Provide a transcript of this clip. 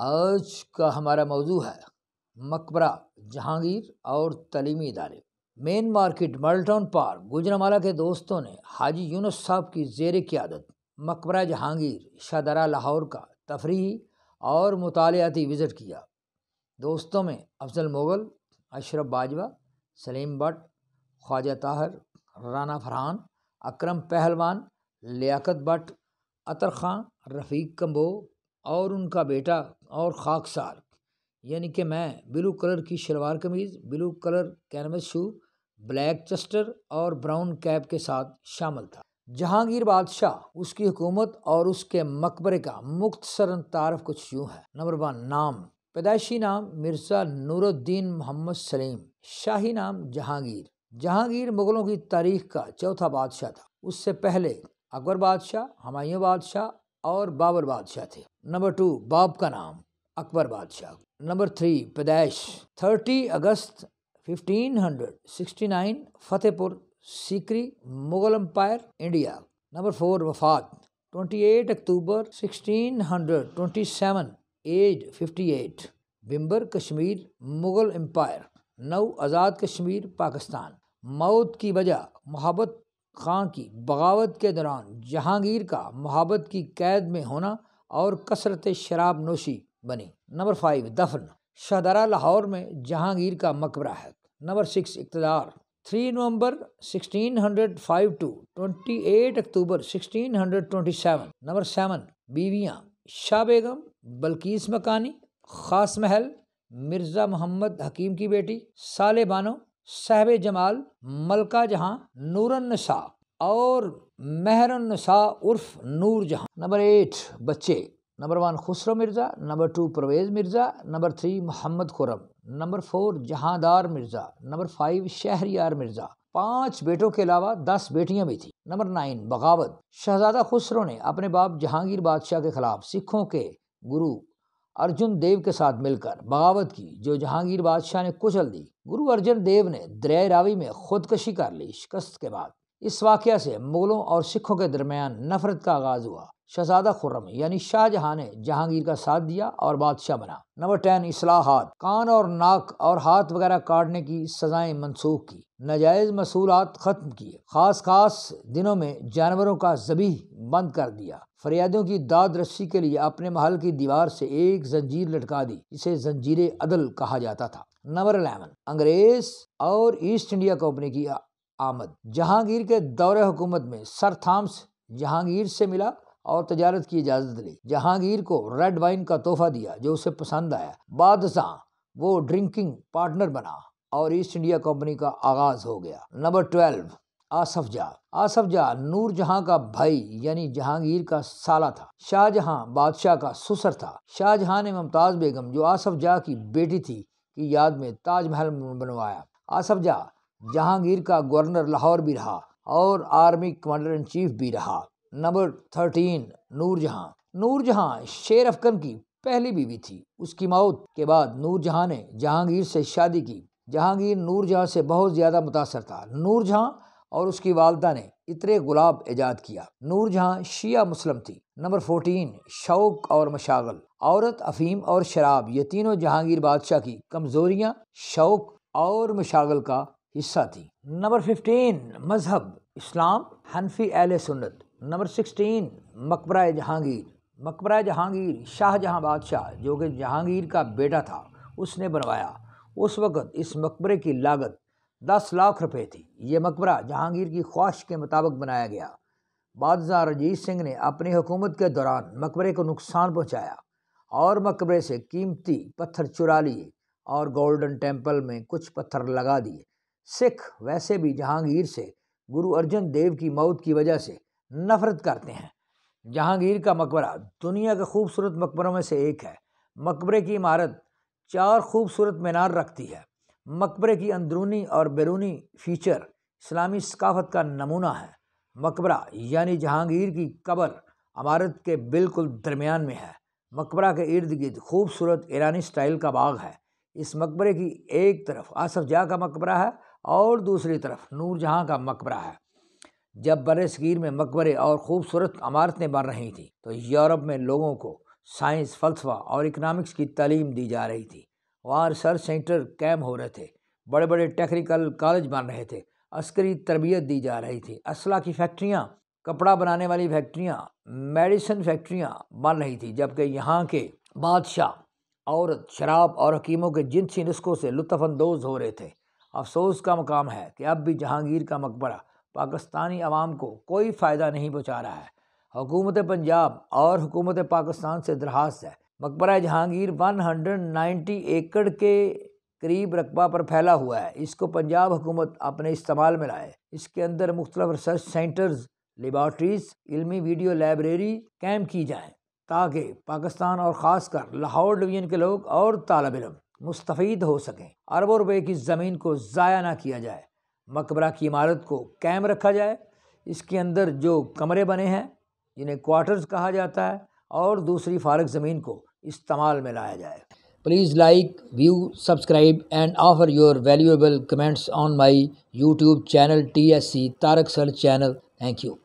आज का हमारा मौजू है मकबरा जहांगीर और तलीमी इदारे मेन मार्केट मल्टन पार्क गुजरामाला के दोस्तों ने हाजी यूनस साहब की जेर क्यादत मकबरा जहांगीर शाहदरा लाहौर का तफरी और मतालियाती विज़िट किया दोस्तों में अफजल मुग़ल अशरफ बाजवा सलीम भट ख्वाजा ताहर राना फरहान अक्रम पहलवान लियाकत भट अतर खां रफ़ीक कम्बो और उनका बेटा और खाकसार यानी कि मैं ब्लू कलर की शलवार कमीज blue colour canvas shoe black चस्टर और ब्राउन कैप के साथ शामिल था जहांगीर बादशाह उसकी हुकूमत और उसके मकबरे का मुख्तसर तारफ कुछ यूँ है नंबर वन नाम पैदाइशी नाम मिर्ज़ा नूरुद्दीन मोहम्मद सलीम शाही नाम जहांगीर जहांगीर मुग़लों की तारीख का चौथा बादशाह था उससे पहले अकबर बादशाह हमायूं बादशाह और बाबर बादशाह थे नंबर टू बाप का नाम अकबर बादशाह नंबर थ्री पैदाइश thirty August fifteen hundred sixty nine Fatehpur Sikri Mughal empire India number four वफात twenty eight October sixteen hundred twenty seven age at Bhimber Kashmir Mughal empire नव आज़ाद कश्मीर पाकिस्तान मौत की वजह मोहब्बत खां की बगावत के दौरान जहांगीर का मोहब्बत की कैद में होना और कसरत शराब नोशी बनी नंबर फाइव दफन शाहदारा लाहौर में जहांगीर का मकबरा है नंबर सिक्स इकतदार three November 1605 to 28 October 1627 number seven बीवियाँ शाह बेगम बल्कीस मकानी खास महल मिर्ज़ा मोहम्मद हकीम की बेटी साले बानो साहब जमाल मलका जहाँ नूरनसा और मेहरनसा उर्फ नूर जहाँ नंबर एट बच्चे number one Khusrau Mirza number two Parvez Mirza number three Mohammad Khurram number four Jahandar Mirza number five Shahryar Mirza पांच बेटों के अलावा दस बेटियां भी थीं नंबर नाइन बगावत शहजादा खुसरो ने अपने बाप जहांगीर बादशाह के खिलाफ सिखों के गुरु अर्जुन देव के साथ मिलकर बगावत की जो जहांगीर बादशाह ने कुचल दी गुरु अर्जुन देव ने द्रय रावी में खुदकशी कर ली शिकस्त के बाद इस वाक्य से मुग़लों और सिखों के दरमियान नफरत का आगाज़ हुआ शहजादा खुर्रम यानी शाहजहां ने जहांगीर का साथ दिया और बादशाह बना नंबर टेन असलाहत कान और नाक और हाथ वगैरह काटने की सजाएं मनसूख की नजायज मसूलत ख़त्म किए ख़ास ख़ास दिनों में जानवरों का जबी बंद कर दिया फरियादियों की दाद रस्सी के लिए अपने महल की दीवार से एक जंजीर लटका दी इसे जंजीर अदल कहा जाता था नंबर अलेवन अंग्रेज और ईस्ट इंडिया कंपनी की आमद जहांगीर के दौरे हुकूमत में सर थाम्स जहांगीर से मिला और तजारत की इजाज़त ली जहांगीर को रेड वाइन का तोहफा दिया जो उसे पसंद आया बादशाह वो ड्रिंकिंग पार्टनर बना और ईस्ट इंडिया कंपनी का आगाज़ हो गया नंबर ट्वेल्व आसफ जहाँ आसफ जहा नूर जहाँ का भाई यानी जहांगीर का साला था शाहजहाँ बादशाह का सुसर था शाहजहाँ ने मुमताज़ बेगम जो आसफ जहाँ की बेटी थी की याद में ताजमहल बनवाया आसफ जहा जहांगीर का गवर्नर लाहौर भी रहा और आर्मी कमांडर इन चीफ भी रहा नंबर थर्टीन नूरजहाँ नूरजहाँ शेर अफगन की पहली बीवी थी उसकी मौत के बाद नूरजहाँ ने जहांगीर से शादी की जहांगीर नूरजहाँ से बहुत ज़्यादा मुतासर था नूरजहाँ और उसकी वालदा ने इतरे गुलाब ईजाद किया नूर जहाँ शिया मुस्लिम थी नंबर फोर्टीन शौक और मशागल औरत अफीम और शराब ये तीनों जहांगीर बादशाह की कमज़ोरियाँ शौक और मशागल का हिस्सा थी नंबर फिफ्टीन मजहब इस्लाम हनफी एल सुन्नत नंबर सिक्सटीन मकबरा जहांगीर मकबरा जहांगीर शाहजहाँ बादशाह जो कि जहांगीर का बेटा था उसने बनवाया उस वक़्त इस मकबरे की लागत दस लाख रुपए थी ये मकबरा जहांगीर की ख्वाहिश के मुताबिक बनाया गया बादशाह रजीत सिंह ने अपनी हुकूमत के दौरान मकबरे को नुकसान पहुंचाया और मकबरे से कीमती पत्थर चुरा लिए और गोल्डन टेम्पल में कुछ पत्थर लगा दिए सिख वैसे भी जहांगीर से गुरु अर्जन देव की मौत की वजह से नफरत करते हैं जहांगीर का मकबरा दुनिया के खूबसूरत मकबरों में से एक है मकबरे की इमारत चार खूबसूरत मीनार रखती है मकबरे की अंदरूनी और बैरूनी फीचर इस्लामी सकाफत का नमूना है मकबरा यानी जहांगीर की कबर अमारत के बिल्कुल दरमियान में है मकबरा के इर्द गिर्द खूबसूरत ईरानी स्टाइल का बाग है इस मकबरे की एक तरफ आसफ जहाँ का मकबरा है और दूसरी तरफ नूर जहाँ का मकबरा है जब बर में मकबरे और ख़ूबसूरत अमारतें बन रही थी तो यूरोप में लोगों को साइंस फ़लसफ़ा और इकनॉमिक्स की तालीम दी जा रही थी वहाँ रिसर्च सेंटर कैम हो रहे थे बड़े बड़े टेक्निकल कॉलेज बन रहे थे अस्करी तरबियत दी जा रही थी असला की फैक्ट्रियाँ कपड़ा बनाने वाली फैक्ट्रियाँ मेडिसिन फैक्ट्रियाँ बन रही थी जबकि यहाँ के बादशाह औरत शराब और हकीमों के जिनसी नुस्खों से लुफानंदोज़ हो रहे थे अफसोस का मकाम है कि अब भी जहांगीर का मकबरा पाकिस्तानी आवाम को कोई फ़ायदा नहीं पहुँचा रहा है हुकूमत पंजाब और हुकूमत पाकिस्तान से दरहास है मकबरा जहांगीर 190 एकड़ के करीब रकबा पर फैला हुआ है इसको पंजाब हुकूमत अपने इस्तेमाल में लाए इसके अंदर मुख्तलिफ रिसर्च सेंटर्स लेबॉर्ट्रीज इलमी वीडियो लाइब्रेरी कैम्प की जाएँ ताकि पाकिस्तान और ख़ासकर लाहौर डिवीज़न के लोग और तालब इलम मुस्तफ़ हो सकें अरबों रुपये की ज़मीन को ज़ाया ना किया जाए मकबरा की इमारत को कैम रखा जाए इसके अंदर जो कमरे बने हैं जिन्हें क्वार्टर्स कहा जाता है और दूसरी फारग ज़मीन को इस्तेमाल में लाया जाए please like view subscribe and offer your valuable comments on my YouTube channel T S C Tarak sir channel thank you